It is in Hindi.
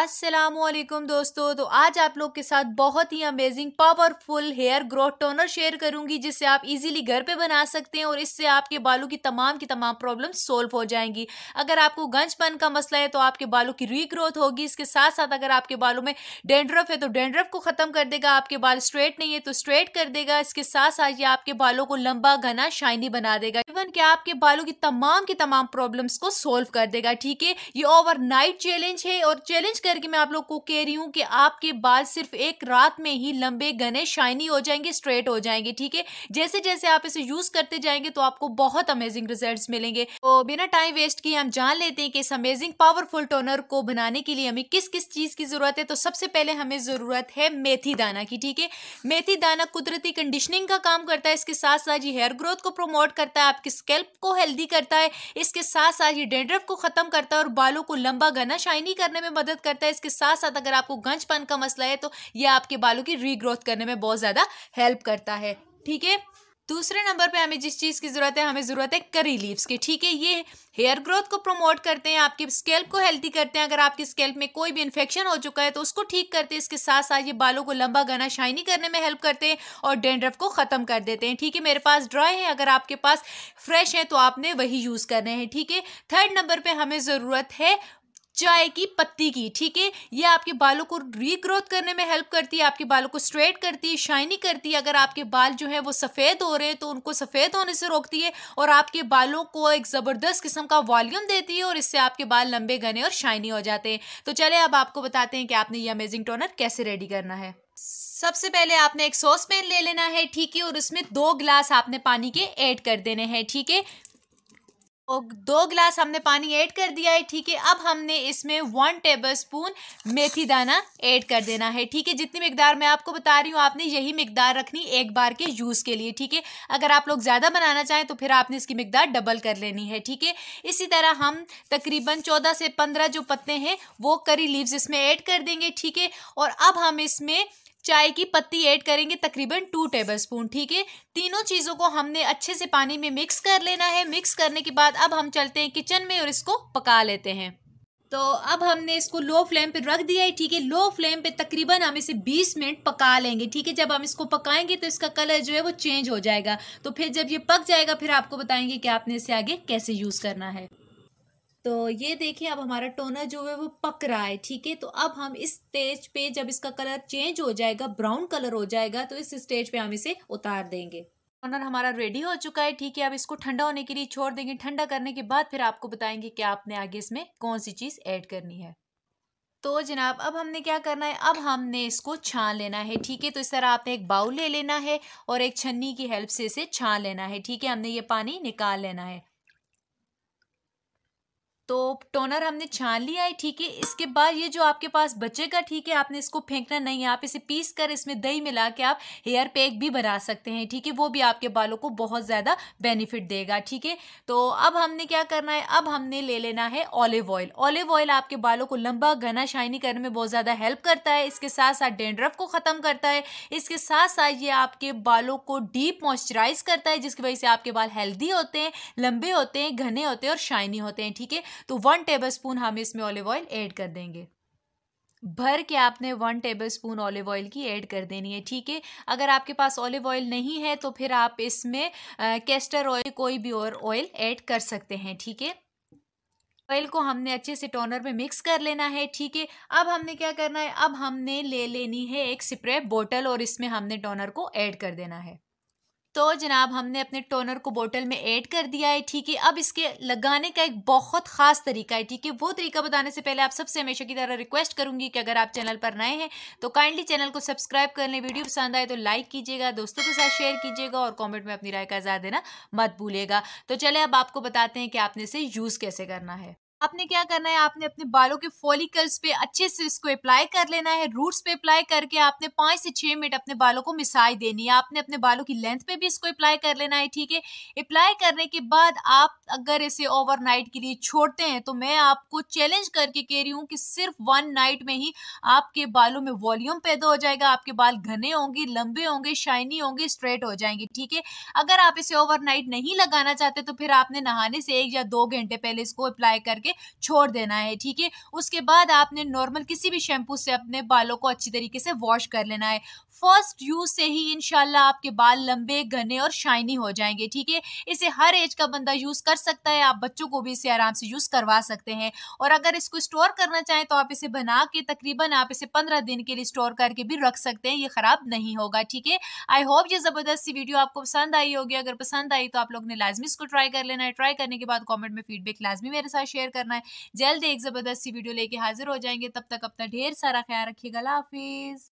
असलम दोस्तों तो आज आप लोग के साथ बहुत ही amazing powerful hair growth toner share करूंगी जिससे आप इजीली घर पे बना सकते हैं और इससे आपके बालों की तमाम की तमाम प्रॉब्लम सोल्व हो जाएंगी अगर आपको गंजपन का मसला है तो आपके बालों की रीग्रोथ होगी इसके साथ साथ अगर आपके बालों में डेंड्रफ है तो डेंड्रफ को ख़त्म कर देगा आपके बाल स्ट्रेट नहीं है तो स्ट्रेट कर देगा इसके साथ साथ ये आपके बालों को लंबा घना शाइनी बना देगा इवन कि आपके बालों की तमाम की तमाम प्रॉब्लम्स को सोल्व कर देगा ठीक है ये ओवर चैलेंज है और चैलेंज करके मैं आप लोग को कह रही हूँ कि आपके बाल सिर्फ एक रात में ही लंबे घने शाइनी हो जाएंगे स्ट्रेट हो जाएंगे ठीक है जैसे जैसे आप इसे यूज करते जाएंगे तो आपको बहुत अमेजिंग रिजल्ट मिलेंगे तो बिना टाइम वेस्ट किए हम जान लेते हैं कि इस अमेजिंग पावरफुल टोनर को बनाने के लिए हमें किस किस चीज़ की ज़रूरत है तो सबसे पहले हमें ज़रूरत है मेथी दाना की ठीक है मेथी दाना कुदरती कंडीशनिंग का काम करता है इसके साथ साथ ये हेयर ग्रोथ को प्रमोट करता है आपके स्केल्प को हेल्दी करता है इसके साथ साथ ये डेंड्रफ को ख़त्म करता है और बालों को लंबा घना शाइनी करने में मदद करता है करता है इसके साथ साथ अगर आपको गंजपन का मसला है तो ये आपके बालों की रीग्रोथ करने में बहुत ज़्यादा हेल्प करता है ठीक है दूसरे नंबर पे हमें जिस चीज़ की ज़रूरत है हमें ज़रूरत है करी लीव्स की ठीक है ये हेयर ग्रोथ को प्रमोट करते हैं आपके स्केल्प को हेल्थी करते हैं अगर आपके स्केल्प में कोई भी इन्फेक्शन हो चुका है तो उसको ठीक करते हैं इसके साथ साथ ये बालों को लंबा घना शाइनी करने में हेल्प करते हैं और डेंड्रफ को ख़त्म कर देते हैं ठीक है मेरे पास ड्राई है अगर आपके पास फ्रेश है तो आपने वही यूज़ करने हैं ठीक है थर्ड नंबर पर हमें ज़रूरत है चाय की पत्ती की ठीक है ये आपके बालों को रीग्रोथ करने में हेल्प करती है आपके बालों को स्ट्रेट करती है शाइनी करती है अगर आपके बाल जो है वो सफ़ेद हो रहे हैं तो उनको सफ़ेद होने से रोकती है और आपके बालों को एक ज़बरदस्त किस्म का वॉल्यूम देती है और इससे आपके बाल लंबे घने और शाइनी हो जाते हैं तो चले अब आपको बताते हैं कि आपने ये अमेजिंग टोनर कैसे रेडी करना है सबसे पहले आपने एक सॉस पैन ले लेना है ठीक है और उसमें दो गिलास आपने पानी के ऐड कर देने हैं ठीक है और दो ग्लास हमने पानी ऐड कर दिया है ठीक है अब हमने इसमें वन टेबल स्पून मेथी दाना ऐड कर देना है ठीक है जितनी मकदार मैं आपको बता रही हूँ आपने यही मकदार रखनी एक बार के यूज़ के लिए ठीक है अगर आप लोग ज़्यादा बनाना चाहें तो फिर आपने इसकी मकदार डबल कर लेनी है ठीक है इसी तरह हम तकरीबन चौदह से पंद्रह जो पत्ते हैं वो करी लीव्स इसमें ऐड कर देंगे ठीक है और अब हम इसमें चाय की पत्ती ऐड करेंगे तकरीबन टू टेबल स्पून ठीक है तीनों चीज़ों को हमने अच्छे से पानी में मिक्स कर लेना है मिक्स करने के बाद अब हम चलते हैं किचन में और इसको पका लेते हैं तो अब हमने इसको लो फ्लेम पे रख दिया है ठीक है लो फ्लेम पे तकरीबन हम इसे 20 मिनट पका लेंगे ठीक है जब हम इसको पकाएंगे तो इसका कलर जो है वो चेंज हो जाएगा तो फिर जब ये पक जाएगा फिर आपको बताएंगे कि आपने इसे आगे कैसे यूज़ करना है तो ये देखिए अब हमारा टोनर जो है वो पक रहा है ठीक है तो अब हम इस स्टेज पे जब इसका कलर चेंज हो जाएगा ब्राउन कलर हो जाएगा तो इस स्टेज पे हम इसे उतार देंगे टोनर हमारा रेडी हो चुका है ठीक है अब इसको ठंडा होने के लिए छोड़ देंगे ठंडा करने के बाद फिर आपको बताएंगे कि आपने आगे इसमें कौन सी चीज़ ऐड करनी है तो जनाब अब हमने क्या करना है अब हमने इसको छान लेना है ठीक है तो इस तरह आपने एक बाउल ले लेना है और एक छन्नी की हेल्प से इसे छान लेना है ठीक है हमने ये पानी निकाल लेना है तो टोनर हमने छान लिया है ठीक है इसके बाद ये जो आपके पास बचेगा ठीक है आपने इसको फेंकना नहीं है आप इसे पीस कर इसमें दही मिला के आप हेयर पैक भी बना सकते हैं ठीक है वो भी आपके बालों को बहुत ज़्यादा बेनिफिट देगा ठीक है तो अब हमने क्या करना है अब हमने ले लेना है ऑलिव ऑयल ऑलिव ऑयल आपके बालों को लंबा घना शाइनी करने में बहुत ज़्यादा हेल्प करता है इसके साथ साथ डेंड्रफ को ख़त्म करता है इसके साथ साथ ये आपके बालों को डीप मॉइस्चराइज करता है जिसकी वजह से आपके बाल हेल्दी होते हैं लंबे होते हैं घने होते हैं और शाइनी होते हैं ठीक है तो वन टेबल स्पून हम इसमें ऑलिव ऑयल ऐड कर देंगे भर के आपने one tablespoon olive oil की ऐड कर देनी है ठीक है अगर आपके पास ऑलिव ऑयल नहीं है तो फिर आप इसमें कैस्टर ऑयल कोई भी और ऑयल ऐड कर सकते हैं ठीक है ऑयल को हमने अच्छे से टोनर में मिक्स कर लेना है ठीक है अब हमने क्या करना है अब हमने ले लेनी है एक स्प्रे बोतल और इसमें हमने टोनर को ऐड कर देना है तो जनाब हमने अपने टोनर को बोतल में ऐड कर दिया है ठीक है अब इसके लगाने का एक बहुत खास तरीका है ठीक है वो तरीका बताने से पहले आप सबसे हमेशा की तरह रिक्वेस्ट करूंगी कि अगर आप चैनल पर नए हैं तो काइंडली चैनल को सब्सक्राइब कर लें वीडियो पसंद आए तो लाइक कीजिएगा दोस्तों के साथ शेयर कीजिएगा और कॉमेंट में अपनी राय का इजाज़ देना मत भूलेगा तो चले अब आपको बताते हैं कि आपने इसे यूज़ कैसे करना है आपने क्या करना है आपने अपने बालों के फॉलिकल्स पे अच्छे से इसको अप्लाई कर लेना है रूट्स पे अप्लाई करके आपने पाँच से छः मिनट अपने बालों को मिसाई देनी है आपने अपने बालों की लेंथ पे भी इसको अप्लाई कर लेना है ठीक है अप्लाई करने के बाद आप अगर इसे ओवरनाइट के लिए छोड़ते हैं तो मैं आपको चैलेंज करके कह रही हूँ कि सिर्फ वन नाइट में ही आपके बालों में वॉल्यूम पैदा हो जाएगा आपके बाल घने होंगे लंबे होंगे शाइनी होंगे स्ट्रेट हो जाएंगे ठीक है अगर आप इसे ओवर नहीं लगाना चाहते तो फिर आपने नहाने से एक या दो घंटे पहले इसको अप्लाई करके करके छोड़ देना है ठीक है उसके बाद आपने नॉर्मल किसी भी शैम्पू से अपने बालों को अच्छी तरीके से वॉश कर लेना है फर्स्ट यूज से ही इनशाला आपके बाल लंबे घने और शाइनी हो जाएंगे ठीक है इसे हर एज का बंदा यूज कर सकता है आप बच्चों को भी इसे आराम से यूज करवा सकते हैं और अगर इसको स्टोर करना चाहें तो आप इसे बना के तकरीबन आप इसे पंद्रह दिन के लिए स्टोर करके भी रख सकते हैं ये खराब नहीं होगा ठीक है आई होप ये जबरदस्त सी वीडियो आपको पसंद आई होगी अगर पसंद आई तो आप लोग ने लाजमी इसको ट्राई कर लेना है ट्राई करने के बाद कॉमेंट में फीडबैक लाजमी मेरे साथ शेयर कर करना है जल्द एक ज़बरदस्ती वीडियो लेके हाजिर हो जाएंगे तब तक अपना ढेर सारा ख्याल रखिएगा हाफिज़